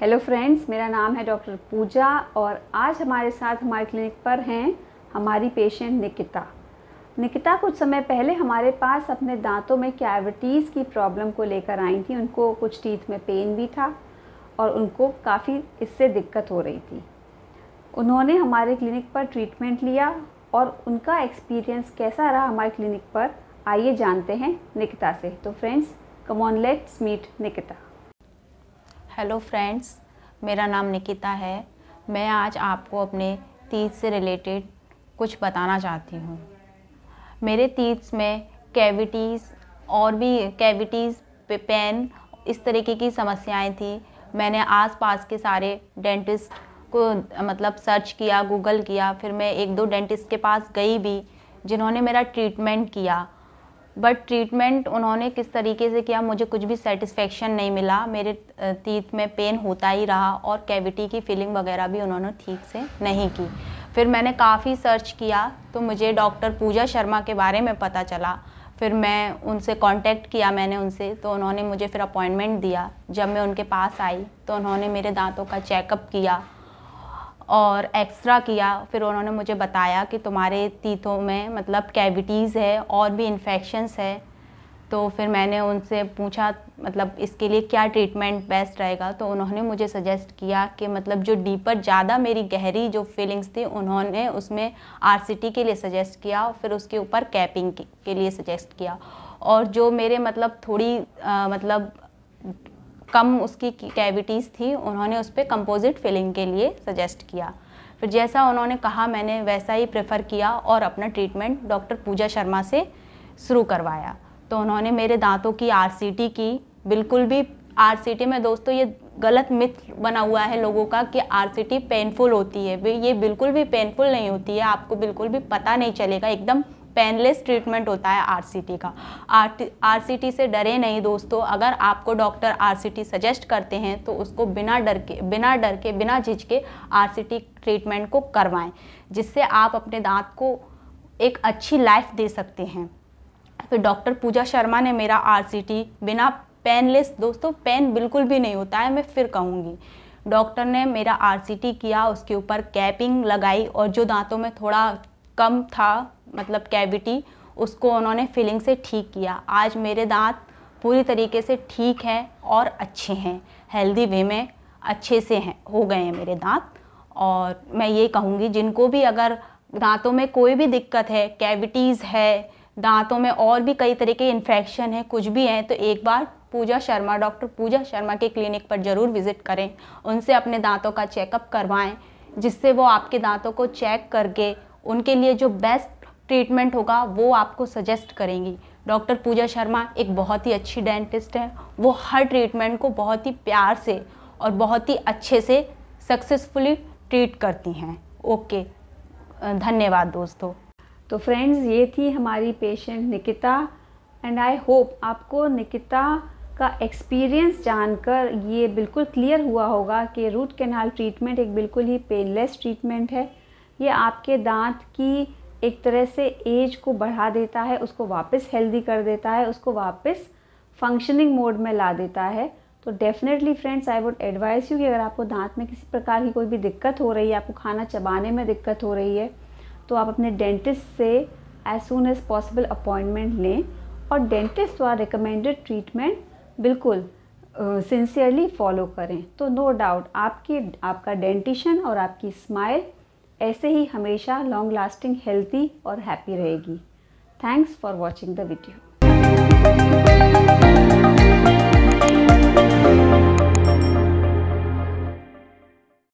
hello friends मेरा नाम है डॉक्टर पूजा और आज हमारे साथ हमारे क्लिनिक पर हैं हमारी पेशेंट निकिता निकिता कुछ समय पहले हमारे पास अपने दांतों में कैविटीज़ की प्रॉब्लम को लेकर आई थी उनको कुछ टीथ में पेन भी था और उनको काफ़ी इससे दिक्कत हो रही थी उन्होंने हमारे क्लिनिक पर ट्रीटमेंट लिया और उनका एक्सपीरियंस कैसा रहा हमारे क्लिनिक पर आइए जानते हैं निकिता से तो friends come on let's meet Nikita hello friends मेरा नाम निकिता है मैं आज आपको अपने तीज से रिलेटेड कुछ बताना चाहती हूँ मेरे तीज में कैविटीज़ और भी कैविटीज़ पेन इस तरीके की समस्याएं थी मैंने आसपास के सारे डेंटिस्ट को मतलब सर्च किया गूगल किया फिर मैं एक दो डेंटिस्ट के पास गई भी जिन्होंने मेरा ट्रीटमेंट किया बट ट्रीटमेंट उन्होंने किस तरीके से किया मुझे कुछ भी सेटिस्फेक्शन नहीं मिला मेरे तीत में पेन होता ही रहा और कैविटी की फीलिंग वगैरह भी उन्होंने ठीक से नहीं की फिर मैंने काफ़ी सर्च किया तो मुझे डॉक्टर पूजा शर्मा के बारे में पता चला फिर मैं उनसे कांटेक्ट किया मैंने उनसे तो उन्होंने मुझे फिर अपॉइंटमेंट दिया जब मैं उनके पास आई तो उन्होंने मेरे दांतों का चेकअप किया और एक्सरा किया फिर उन्होंने मुझे बताया कि तुम्हारे तीतों में मतलब कैविटीज़ है और भी इन्फेक्शंस है तो फिर मैंने उनसे पूछा मतलब इसके लिए क्या ट्रीटमेंट बेस्ट रहेगा तो उन्होंने मुझे सजेस्ट किया कि मतलब जो डीपर ज़्यादा मेरी गहरी जो फीलिंग्स थी उन्होंने उसमें आर के लिए सजेस्ट किया और फिर उसके ऊपर कैपिंग के लिए सजेस्ट किया और जो मेरे मतलब थोड़ी आ, मतलब कम उसकी कैविटीज़ थी उन्होंने उस पर कंपोजिट फिलिंग के लिए सजेस्ट किया फिर जैसा उन्होंने कहा मैंने वैसा ही प्रेफर किया और अपना ट्रीटमेंट डॉक्टर पूजा शर्मा से शुरू करवाया तो उन्होंने मेरे दांतों की आर की बिल्कुल भी आर में दोस्तों ये गलत मिथ बना हुआ है लोगों का कि आर पेनफुल होती है ये बिल्कुल भी पेनफुल नहीं होती है आपको बिल्कुल भी पता नहीं चलेगा एकदम पेनलेस ट्रीटमेंट होता है आरसीटी का आरसीटी से डरे नहीं दोस्तों अगर आपको डॉक्टर आरसीटी सजेस्ट करते हैं तो उसको बिना डर के बिना डर के बिना झिझके आरसीटी ट्रीटमेंट को करवाएं जिससे आप अपने दांत को एक अच्छी लाइफ दे सकते हैं फिर तो डॉक्टर पूजा शर्मा ने मेरा आर बिना पेनलेस दोस्तों पेन बिल्कुल भी नहीं होता है मैं फिर कहूँगी डॉक्टर ने मेरा आर किया उसके ऊपर कैपिंग लगाई और जो दांतों में थोड़ा कम था मतलब कैविटी उसको उन्होंने फिलिंग से ठीक किया आज मेरे दांत पूरी तरीके से ठीक है और अच्छे हैं हेल्दी वे में अच्छे से हैं हो गए हैं मेरे दांत और मैं ये कहूँगी जिनको भी अगर दांतों में कोई भी दिक्कत है कैविटीज़ है दांतों में और भी कई तरह के इन्फेक्शन है कुछ भी हैं तो एक बार पूजा शर्मा डॉक्टर पूजा शर्मा के क्लिनिक पर ज़रूर विज़िट करें उनसे अपने दांतों का चेकअप करवाएं जिससे वो आपके दांतों को चेक करके उनके लिए जो बेस्ट ट्रीटमेंट होगा वो आपको सजेस्ट करेंगी डॉक्टर पूजा शर्मा एक बहुत ही अच्छी डेंटिस्ट है वो हर ट्रीटमेंट को बहुत ही प्यार से और बहुत ही अच्छे से सक्सेसफुली ट्रीट करती हैं ओके धन्यवाद दोस्तों तो फ्रेंड्स ये थी हमारी patient Nikita and I hope आपको निकिता का एक्सपीरियंस जानकर ये बिल्कुल क्लियर हुआ होगा कि रूट कैनाल ट्रीटमेंट एक बिल्कुल ही पेनलेस ट्रीटमेंट है ये आपके दांत की एक तरह से एज को बढ़ा देता है उसको वापस हेल्दी कर देता है उसको वापस फंक्शनिंग मोड में ला देता है तो definitely friends I would advise you कि अगर आपको दांत में किसी प्रकार की कोई भी दिक्कत हो रही है आपको खाना चबाने में दिक्कत हो रही है तो आप अपने डेंटिस्ट से as soon as possible appointment लें और डेंटिस्ट द्वारा रिकमेंडेड ट्रीटमेंट बिल्कुल सिंसियरली uh, फॉलो करें तो नो no डाउट आपकी आपका डेंटिशन और आपकी स्माइल ऐसे ही हमेशा लॉन्ग लास्टिंग हेल्थी और हैप्पी रहेगी thanks for watching the video